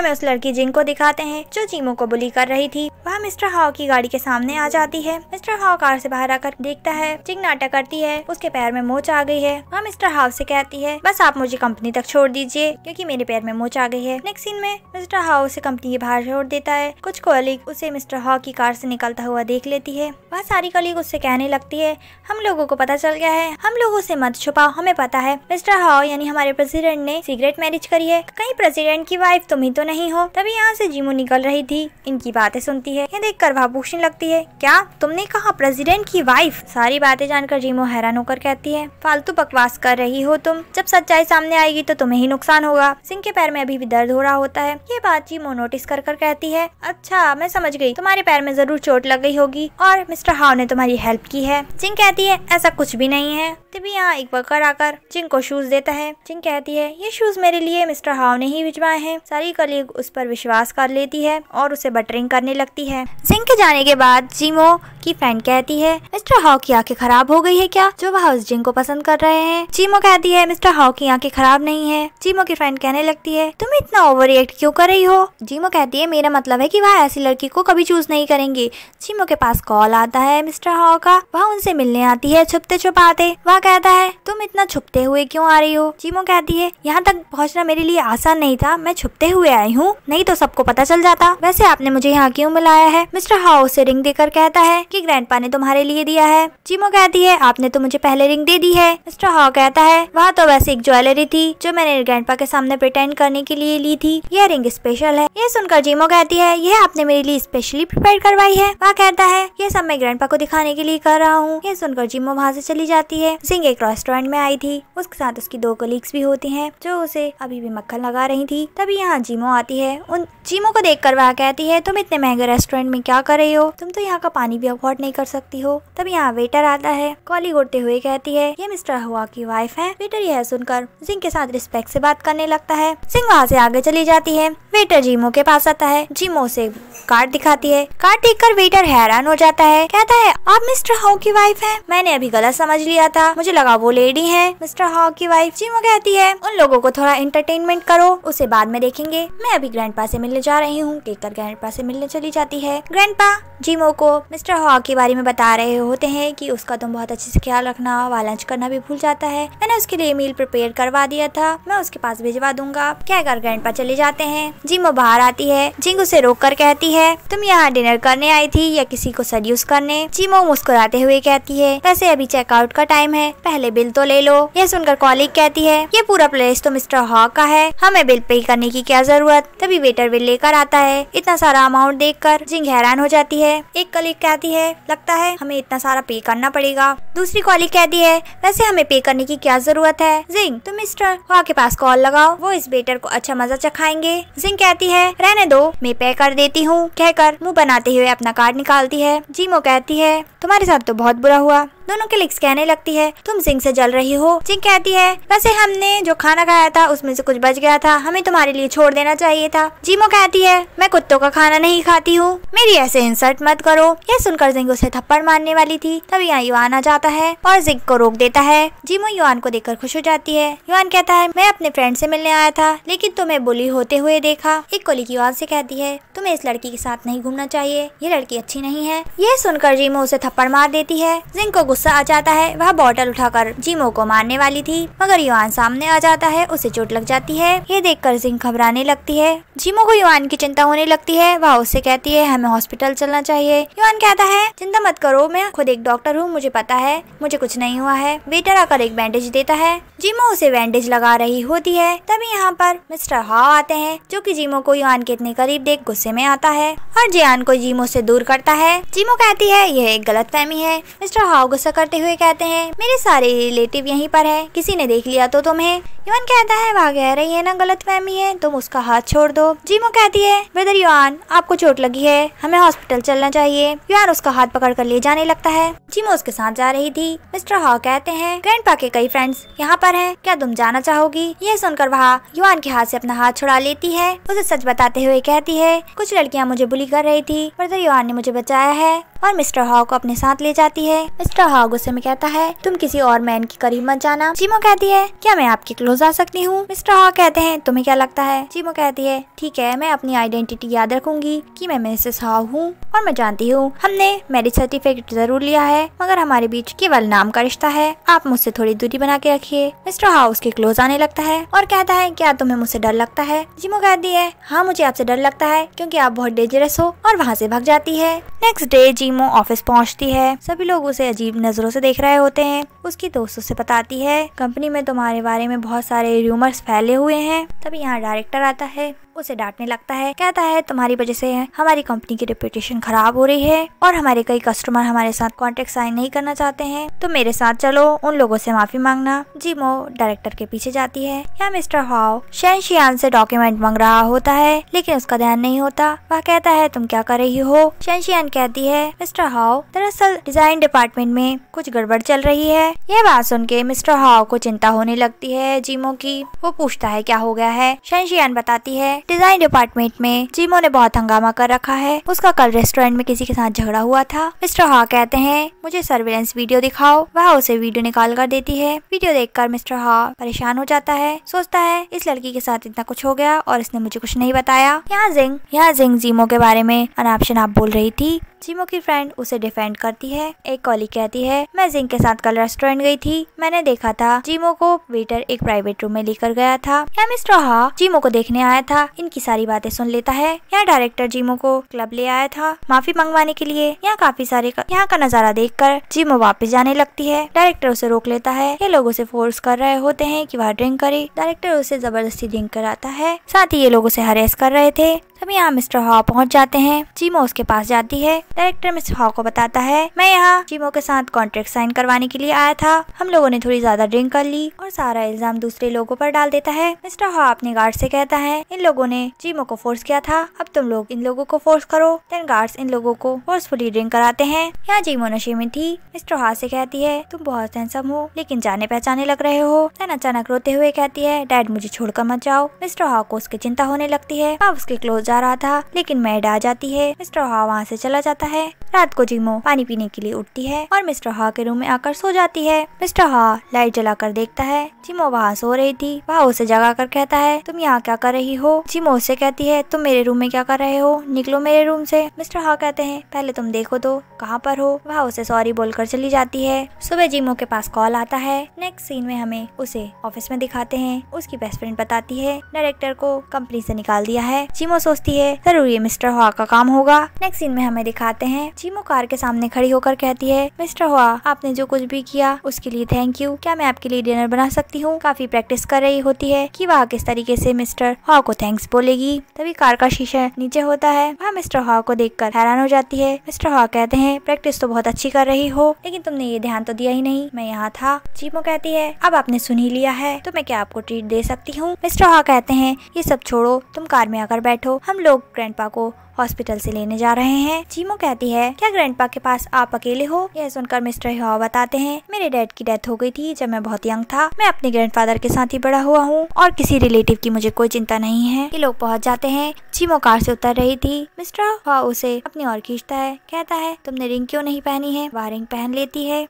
हमें उस लड़की जिंग को दिखाते हैं जो जिमो को बुली कर रही थी वह मिस्टर हाउ की गाड़ी के सामने आ जाती है मिस्टर हाउ कार से बाहर आकर देखता है जिंग नाटक करती है उसके पैर में मोच आ गई है वह मिस्टर हाउ से कहती है बस आप मुझे कंपनी तक छोड़ दीजिए क्योंकि मेरे पैर में मोच आ गई है नेक्स्ट सीन में मिस्टर हाउ उसे कंपनी के बाहर छोड़ देता है कुछ कोलीग उसे मिस्टर हाउ की कार से निकलता हुआ देख लेती है वह सारी कोलीग उससे कहने लगती है हम लोगों को पता चल गया है हम लोगों से मत छुपाओ हमें पता है मिस्टर हाउ यानी हमारे प्रेसिडेंट ने सिगरेट मैरिज करी है कहीं प्रेसिडेंट की वाइफ तुम्ही तो नहीं हो तभी यहाँ से जीमो निकल रही थी इनकी बातें सुनती है ये देखकर वह पूछने लगती है क्या तुमने कहा प्रेसिडेंट की वाइफ सारी बातें जानकर जीमो हैरान होकर कहती है फालतू बकवास कर रही हो तुम जब सच्चाई सामने आएगी तो तुम्हें ही नुकसान होगा सिंह के पैर में अभी भी दर्द हो रहा होता है ये बात जीमो नोटिस कर कर कहती है अच्छा मैं समझ गई तुम्हारे पैर में जरूर चोट लग गई होगी और मिस्टर हाउ ने तुम्हारी हेल्प की है सिंह कहती है ऐसा कुछ भी नहीं है तभी यहाँ एक वर्कर आकर चिंग को शूज देता है चिंग कहती है ये शूज मेरे लिए मिस्टर हाव ने ही भिजवाए हैं सारी कलीग उस पर विश्वास कर लेती है और उसे बटरिंग करने लगती है सिंह के जाने के बाद जिमो की फ्रेंड कहती है मिस्टर हाउ की आंखें खराब हो गई है क्या जो वह उस जिंग को पसंद कर रहे हैं चीमो कहती है मिस्टर हाउ की आंखें खराब नहीं है चीमो की फ्रेंड कहने लगती है तुम इतना ओवर रिएक्ट क्यों कर रही हो जीमो कहती है मेरा मतलब है कि वह ऐसी लड़की को कभी चूज नहीं करेंगी चीमो के पास कॉल आता है मिस्टर हाउ का वह उनसे मिलने आती है छुपते छुपाते वह कहता है तुम इतना छुपते हुए क्यों आ रही हो चीमो कहती है यहाँ तक पहुँचना मेरे लिए आसान नहीं था मैं छुपते हुए आई हूँ नहीं तो सबको पता चल जाता वैसे आपने मुझे यहाँ क्यों मिलाया है मिस्टर हाउ से रिंग देकर कहता है की पा ने तुम्हारे लिए दिया है चीमो कहती है आपने तो मुझे पहले रिंग दे दी है मिस्टर हाउ कहता है वह तो वैसे एक ज्वेलरी थी जो मैंने पा के सामने प्रिटेंड करने के लिए ली थी यह रिंग स्पेशल है यह सुनकर जीमो कहती है यह आपने मेरे लिए स्पेशली प्रिपेयर करवाई है वह कहता है यह सब मैं पा को दिखाने के लिए कर रहा हूँ यह सुनकर जीमो वहाँ से चली जाती है सिंह एक रेस्टोरेंट में आई थी उसके साथ उसकी दो कोलीग्स भी होती हैं जो उसे अभी भी मक्खन लगा रही थी तभी यहाँ जीमो आती है उन जीमो को कर वह कहती है तुम इतने महंगे रेस्टोरेंट में क्या कर रही हो तुम तो यहाँ का पानी भी अफोर्ड नहीं कर सकती हो तभी यहाँ वेटर आता है कॉली उड़ते हुए कहती है ये मिस्टर हुआ की वाइफ है वेटर यह सुनकर सिंह के साथ रिस्पेक्ट से बात करने लगता है सिंह वहाँ से आगे चली जाती है वेटर जीमो के पास आता है जीमो से कार्ड दिखाती है कार्ड कर वेटर हैरान हो जाता है कहता है आप मिस्टर हाउ की वाइफ है मैंने अभी गलत समझ लिया था मुझे लगा वो लेडी है मिस्टर हॉक की वाइफ वो कहती है उन लोगों को थोड़ा इंटरटेनमेंट करो उसे बाद में देखेंगे मैं अभी ग्रैंड से मिलने जा रही हूँ कर ग्रैंड से मिलने चली जाती है ग्रैंड जिमो को मिस्टर हॉक के बारे में बता रहे होते हैं कि उसका तुम बहुत अच्छे से ख्याल रखना व लंच करना भी भूल जाता है मैंने उसके लिए मील प्रिपेयर करवा दिया था मैं उसके पास भिजवा दूंगा क्या कर ग्रैंड चले जाते हैं जिमो बाहर आती है जिंग उसे रोक कर कहती है तुम यहाँ डिनर करने आई थी या किसी को सड्यूस करने जीमो मुस्कुराते हुए कहती है वैसे अभी चेकआउट का टाइम है पहले बिल तो ले लो ये सुनकर कॉलिक कहती है ये पूरा प्लेस तो मिस्टर हॉक का है हमें बिल पे करने की क्या जरूरत तभी वेटर बिल लेकर आता है इतना सारा अमाउंट देख कर जिंग हैरान हो जाती है एक कॉलिक कहती है लगता है हमें इतना सारा पे करना पड़ेगा दूसरी कॉलिक कहती है वैसे हमें पे करने की क्या जरूरत है जिंग तुम मिस्टर हॉक के पास कॉल लगाओ वो इस बेटर को अच्छा मजा चखाएंगे जिंग कहती है रहने दो मैं पे कर देती हूँ कहकर मुंह बनाते हुए अपना कार्ड निकालती है जीमो कहती है तुम्हारे साथ तो बहुत बुरा हुआ दोनों के लिक्स कहने लगती है तुम सिंह से जल रही हो सिंह कहती है वैसे हमने जो खाना खाया था उसमें से कुछ बच गया था हमें तुम्हारे लिए छोड़ देना चाहिए था जीमो कहती है मैं कुत्तों का खाना नहीं खाती हूँ मेरी ऐसे इंसल्ट मत करो यह सुनकर जिंग उसे थप्पड़ मारने वाली थी तभी यहाँ युवान आ जाता है और जिंग को रोक देता है जीमो युवान को देखकर खुश हो जाती है युवान कहता है मैं अपने फ्रेंड से मिलने आया था लेकिन तुम्हें बुली होते हुए देखा एक कोली की युवान से कहती है तुम्हें इस लड़की के साथ नहीं घूमना चाहिए ये लड़की अच्छी नहीं है यह सुनकर जीमो उसे थप्पड़ मार देती है जिंग को गुस्सा आ जाता है वह बॉटल उठाकर जीमो को मारने वाली थी मगर युवान सामने आ जाता है उसे चोट लग जाती है ये कर सिंह घबराने लगती है जीमो को युवान की चिंता होने लगती है वह उससे कहती है हमें हॉस्पिटल चलना चाहिए युवान कहता है चिंता मत करो मैं खुद एक डॉक्टर हूँ मुझे पता है मुझे कुछ नहीं हुआ है वेटर आकर एक बैंडेज देता है जीमो उसे बैंडेज लगा रही होती है तभी यहाँ पर मिस्टर हाव आते हैं जो कि जीमो को युवान के इतने करीब देख गुस्से में आता है और जियान को जीमो से दूर करता है जीमो कहती है यह एक गलत फहमी है मिस्टर हाव गुस्सा करते हुए कहते हैं मेरे सारे रिलेटिव यहीं पर है किसी ने देख लिया तो तुम्हें युवान कहता है वहाँ कह रही है ना गलत फहमी है तुम उसका हाथ छोड़ दो जीमो कहती है ब्रदर युवान आपको चोट लगी है हमें हॉस्पिटल चलना चाहिए युवान उसका हाथ पकड़ कर ले जाने लगता है जीमो उसके साथ जा रही थी मिस्टर हॉ कहते हैं ग्रैंडपा के कई फ्रेंड्स यहाँ पर है क्या तुम जाना चाहोगी यह सुनकर वहाँ युवान के हाथ ऐसी अपना हाथ छुड़ा लेती है उसे सच बताते हुए कहती है कुछ लड़कियाँ मुझे बुली कर रही थी ब्रदर युवान ने मुझे बचाया है और मिस्टर हॉ को अपने साथ ले जाती है मिस्टर हाव गुस्से में कहता है तुम किसी और मैन के करीब मत जाना चीमो कहती है क्या मैं आपके क्लोज आ सकती हूँ मिस्टर हाव कहते हैं तुम्हें क्या लगता है चीमो कहती है ठीक है मैं अपनी आइडेंटिटी याद रखूंगी की मैं मिसेस हाव हूँ और मैं जानती हूँ हमने मेरिज सर्टिफिकेट जरूर लिया है मगर हमारे बीच केवल नाम का रिश्ता है आप मुझसे थोड़ी दूरी बना के रखिए मिस्टर हाव उसके क्लोज आने लगता है और कहता है क्या तुम्हें मुझसे डर लगता है जिमो कहती है हाँ मुझे आपसे डर लगता है क्योंकि आप बहुत डेंजरस हो और वहाँ से भाग जाती है नेक्स्ट डे जिमो ऑफिस पहुँचती है सभी लोग उसे अजीब नज़रों से देख रहे होते हैं उसकी दोस्तों से बताती है कंपनी में तुम्हारे बारे में बहुत सारे रूमर्स फैले हुए हैं तभी यहाँ डायरेक्टर आता है उसे डांटने लगता है कहता है तुम्हारी वजह से हमारी कंपनी की रेपुटेशन खराब हो रही है और हमारे कई कस्टमर हमारे साथ कॉन्टेक्ट साइन नहीं करना चाहते हैं तो मेरे साथ चलो उन लोगों से माफी मांगना जीमो डायरेक्टर के पीछे जाती है या मिस्टर हाउ शैन शियान से डॉक्यूमेंट मांग रहा होता है लेकिन उसका ध्यान नहीं होता वह कहता है तुम क्या कर रही हो शैन शियान कहती है मिस्टर हाउ दरअसल डिजाइन डिपार्टमेंट में कुछ गड़बड़ चल रही है यह बात सुन के मिस्टर हाउ को चिंता होने लगती है जीमो की वो पूछता है क्या हो गया है शैन शियान बताती है डिजाइन डिपार्टमेंट में जीमो ने बहुत हंगामा कर रखा है उसका कल रेस्टोरेंट में किसी के साथ झगड़ा हुआ था मिस्टर हा कहते हैं मुझे सर्विलेंस वीडियो दिखाओ वह उसे वीडियो निकाल कर देती है वीडियो देख मिस्टर हा परेशान हो जाता है सोचता है इस लड़की के साथ इतना कुछ हो गया और इसने मुझे कुछ नहीं बताया यहाँ जिंग यहाँ जिंग जीमो के बारे में अनाप शनाप बोल रही थी जीमो की फ्रेंड उसे डिफेंड करती है एक कॉली कहती है मैं जिंक के साथ कल रेस्टोरेंट गई थी मैंने देखा था जीमो को वेटर एक प्राइवेट रूम में लेकर गया था यहाँ मिस्टर हा जीमो को देखने आया था इनकी सारी बातें सुन लेता है यहाँ डायरेक्टर जीमो को क्लब ले आया था माफी मंगवाने के लिए यहाँ काफी सारे का, यहाँ का नजारा देख कर जीमो वापिस जाने लगती है डायरेक्टर उसे रोक लेता है ये लोग उसे फोर्स कर रहे होते हैं की वह ड्रिंक करे डायरेक्टर उसे जबरदस्ती ड्रिंक कराता है साथ ही ये लोग उसे हरेस कर रहे थे तभी यहाँ मिस्टर हाव पहुँच जाते हैं चीमो उसके पास जाती है डायरेक्टर मिस्टर हाव को बताता है मैं यहाँ चीमो के साथ कॉन्ट्रैक्ट साइन करवाने के लिए आया था हम लोगों ने थोड़ी ज्यादा ड्रिंक कर ली और सारा इल्जाम दूसरे लोगों पर डाल देता है मिस्टर हाव अपने गार्ड से कहता है इन लोगों ने चीमो को फोर्स किया था अब तुम लोग इन लोगों को फोर्स करो देन गार्ड्स इन लोगों को फोर्सफुली ड्रिंक कराते हैं यहाँ चीमो नशे में थी मिस्टर हाव से कहती है तुम बहुत सेंसम हो लेकिन जाने पहचाने लग रहे हो देन अचानक रोते हुए कहती है डैड मुझे छोड़कर मत जाओ मिस्टर हाव को उसकी चिंता होने लगती है अब उसके क्लोज जा रहा था लेकिन मैड आ जाती है मिस्टर हाव वहाँ से चला जाता है रात को जिमो पानी पीने के लिए उठती है और मिस्टर हा के रूम में आकर सो जाती है मिस्टर हा लाइट जलाकर देखता है जिमो वहाँ सो रही थी वह उसे जगा कर कहता है तुम यहाँ क्या कर रही हो जिमो उसे कहती है तुम मेरे रूम में क्या कर रहे हो निकलो मेरे रूम से मिस्टर हा कहते हैं पहले तुम देखो तो कहाँ पर हो वह उसे सॉरी बोलकर चली जाती है सुबह जिमो के पास कॉल आता है नेक्स्ट सीन में हमें उसे ऑफिस में दिखाते हैं उसकी बेस्ट फ्रेंड बताती है डायरेक्टर को कंपनी से निकाल दिया है जीमो सोचती है जरूर ये मिस्टर हॉ का काम होगा नेक्स्ट सीन में हमें दिखाते हैं चीमो कार के सामने खड़ी होकर कहती है मिस्टर हुआ आपने जो कुछ भी किया उसके लिए थैंक यू क्या मैं आपके लिए डिनर बना सकती हूँ काफी प्रैक्टिस कर रही होती है की वह किस तरीके ऐसी मिस्टर हुआ को थैंक्स बोलेगी तभी कार का शीशा नीचे होता है वह मिस्टर हुआ को देख हैरान हो जाती है मिस्टर हुआ कहते हैं प्रैक्टिस तो बहुत अच्छी कर रही हो लेकिन तुमने ये ध्यान तो दिया ही नहीं मैं यहाँ था चीमो कहती है अब आपने सुन ही लिया है तो मैं क्या आपको ट्रीट दे सकती हूँ मिस्टर हुआ कहते हैं ये सब छोड़ो तुम कार में आकर बैठो हम लोग ग्रैंडपा को हॉस्पिटल से लेने जा रहे हैं चीमो कहती है क्या ग्रैंड के पास आप अकेले हो यह सुनकर मिस्टर हवा बताते हैं मेरे डैड की डेथ हो गई थी जब मैं बहुत यंग था मैं अपने ग्रैंड के साथ ही बड़ा हुआ हूँ और किसी रिलेटिव की मुझे कोई चिंता नहीं है ये लोग पहुँच जाते हैं चीमो कार से उतर रही थी मिस्टर हवा उसे अपनी और खींचता है कहता है तुमने रिंग क्यों नहीं पहनी है वह रिंग पहन लेती है